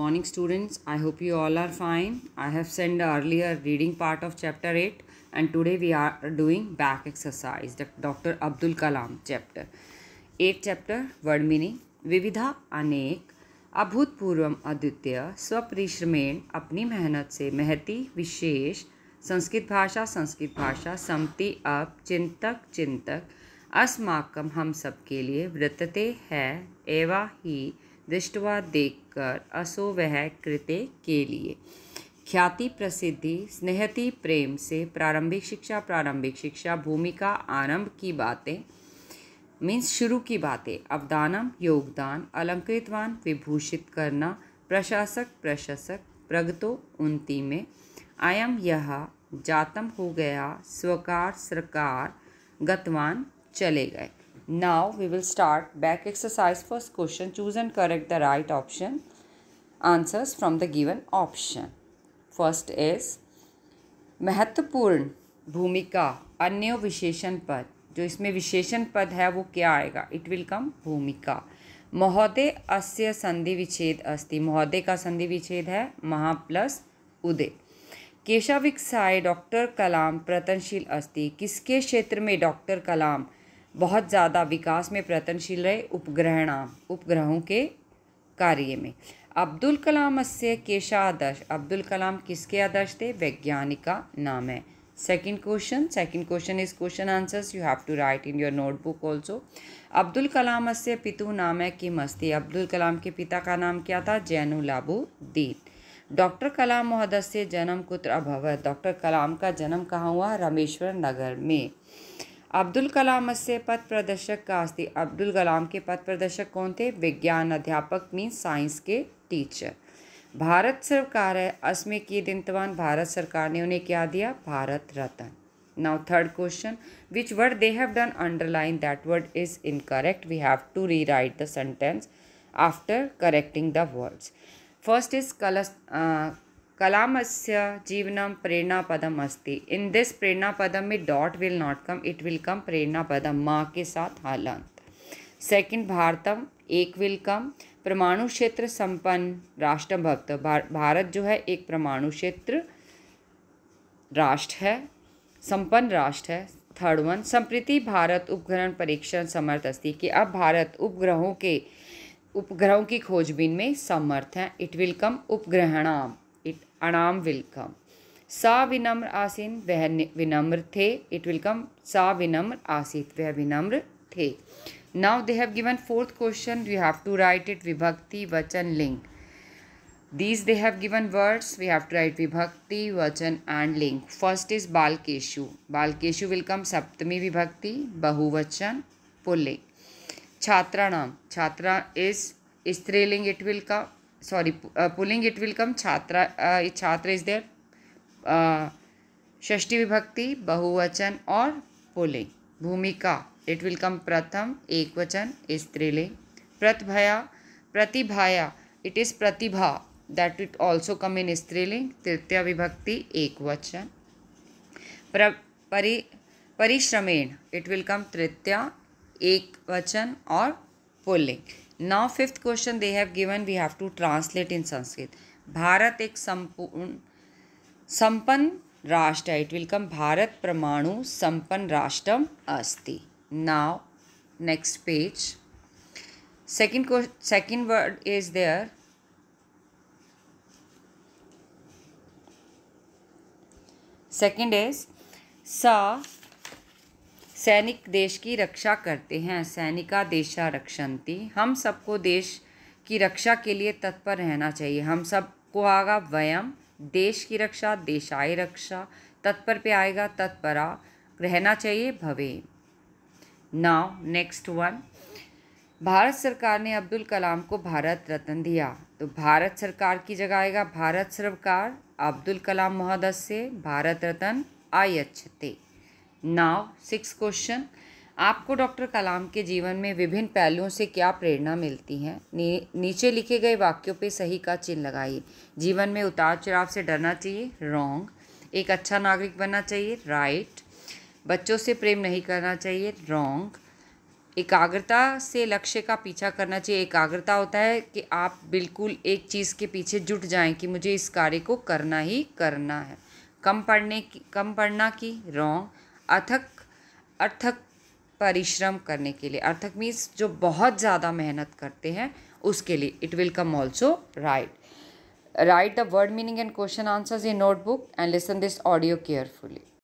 morning students i hope you all are fine i have sent the earlier reading part of chapter 8 and today we are doing back exercise the dr abdul kalam chapter 8 chapter word meaning विविधा अनेक अभूतपूर्वम अद्वितीय स्वपरिश्रमेण अपनी मेहनत से महती विशेष संस्कृत भाषा संस्कृत भाषा समति up चिंतक चिंतक अस्माकम हम सब के लिए वृतते है एवा ही दृष्टवा देखकर असो वह कृत्य के लिए ख्याति प्रसिद्धि स्नेहति प्रेम से प्रारंभिक शिक्षा प्रारंभिक शिक्षा भूमिका आरंभ की बातें मीन्स शुरू की बातें अवदानम योगदान अलंकृतवान विभूषित करना प्रशासक प्रशासक प्रगतो उन्नति में अयम यह जातम हो गया स्वकार सरकार गतवान चले गए Now we will start back exercise first question. Choose and correct the right option. Answers from the given option. First is महत्वपूर्ण भूमिका अन्य विशेषण पद जो इसमें विशेषण पद है वो क्या आएगा इट विल कम भूमिका महोदय अस्य संधि विच्छेद अस्ति महोदय का संधि विच्छेद है महा प्लस उदय केशाविकसाय डॉक्टर कलाम प्रतनशील अस्ति किसके क्षेत्र में डॉक्टर कलाम बहुत ज़्यादा विकास में प्रयत्नशील रहे उपग्रहणा उपग्रहों के कार्य में अब्दुल कलाम से आदर्श अब्दुल कलाम किसके आदर्श थे वैज्ञानिक का नाम है second question second question is question answers you have to write in your notebook also Abdul Kalam से पितु नाम है किम अस्ति अब्दुल कलाम के पिता का नाम क्या था दीन डॉक्टर कलाम महोदय से जन्म कुत्र अभवत डॉक्टर कलाम का जन्म कहाँ हुआ रामेश्वर नगर में अब्दुल कलाम से पथ प्रदर्शक का अस्थि अब्दुल कलाम के पथ प्रदर्शक कौन थे विज्ञान अध्यापक मीन साइंस के टीचर भारत सरकार है अस्मे की दिनतवान भारत सरकार ने उन्हें क्या दिया Bharat Ratna now third question which word they have done underline that word is incorrect we have to rewrite the sentence after correcting the words first is कलस्ट kalamस्य jivanam prernapadam इन दिस प्रेरणा पदम में dot will not come it will come प्रेरणापदम माँ के साथ हालांत second Bharatam एक विल कम परमाणु क्षेत्र संपन्न राष्ट्र भक्त भार, भारत जो है एक परमाणु क्षेत्र राष्ट्र है संपन्न राष्ट्र है थर्ड वन संप्रति भारत उपग्रहण परीक्षण समर्थ अस्ति कि अब भारत उपग्रहों के उपग्रहों की खोजबीन में समर्थ है इट विल कम उपग्रहणाम अनाम विल कम सा विनम्र आसीन वह विनम्र थे इट विल कम सा विनम्र आसीत वह विनम्र थे now they have given fourth question we have to write it विभक्ति वचन लिंग these they have given words we have to write विभक्ति वचन एंड लिंग फर्स्ट इज बालकेशु बालकेशु विल कम सप्तमी विभक्ति बहुवचन पुलिंग छात्राणाम छात्रा इज स्त्रीलिंग इट विल कम सॉरी पुलिंग इट विल कम छात्रा chhatra छात्र इज देर there विभक्ति बहुवचन और पुलिंग भूमिका इट विल कम प्रथम एक वचन स्त्रीलिंग प्रतभया प्रतिभाया इट इज़ प्रतिभा that it also come in स्त्रीलिंग तृतीय विभक्ति एक वचन प्र परि परिश्रमेण इट विल कम तृतीय एक वचन और पुलिंग now fifth question they have given we have to translate in Sanskrit Bharat एक संपूर्ण संपन्न राष्ट्र इट विल कम भारत परमाणु संपन्न राष्ट्रम अस्ति now page page question second word is there second is सा सैनिक देश की रक्षा करते हैं सैनिका देशा रक्षंती हम सबको देश की रक्षा के लिए तत्पर रहना चाहिए हम सबको आगा वयम देश की रक्षा देशाय रक्षा तत्पर पे आएगा तत्परा रहना चाहिए भवे नाउ नेक्स्ट वन भारत सरकार ने अब्दुल कलाम को भारत रत्न दिया तो भारत सरकार की जगह आएगा भारत सरकार अब्दुल कलाम महोदय से भारत रत्न आयच्छते नाव सिक्स क्वेश्चन आपको डॉक्टर कलाम के जीवन में विभिन्न पहलुओं से क्या प्रेरणा मिलती है नी, नीचे लिखे गए वाक्यों पे सही का चिन्ह लगाइए जीवन में उतार चढ़ाव से डरना चाहिए रॉन्ग एक अच्छा नागरिक बनना चाहिए राइट बच्चों से प्रेम नहीं करना चाहिए रॉन्ग एकाग्रता से लक्ष्य का पीछा करना चाहिए एकाग्रता होता है कि आप बिल्कुल एक चीज़ के पीछे जुट जाएं कि मुझे इस कार्य को करना ही करना है कम पढ़ने की कम पढ़ना की रॉन्ग अथक अर्थक परिश्रम करने के लिए अर्थक मीन्स जो बहुत ज़्यादा मेहनत करते हैं उसके लिए it will come also write write the word meaning and question answers in notebook and listen this audio carefully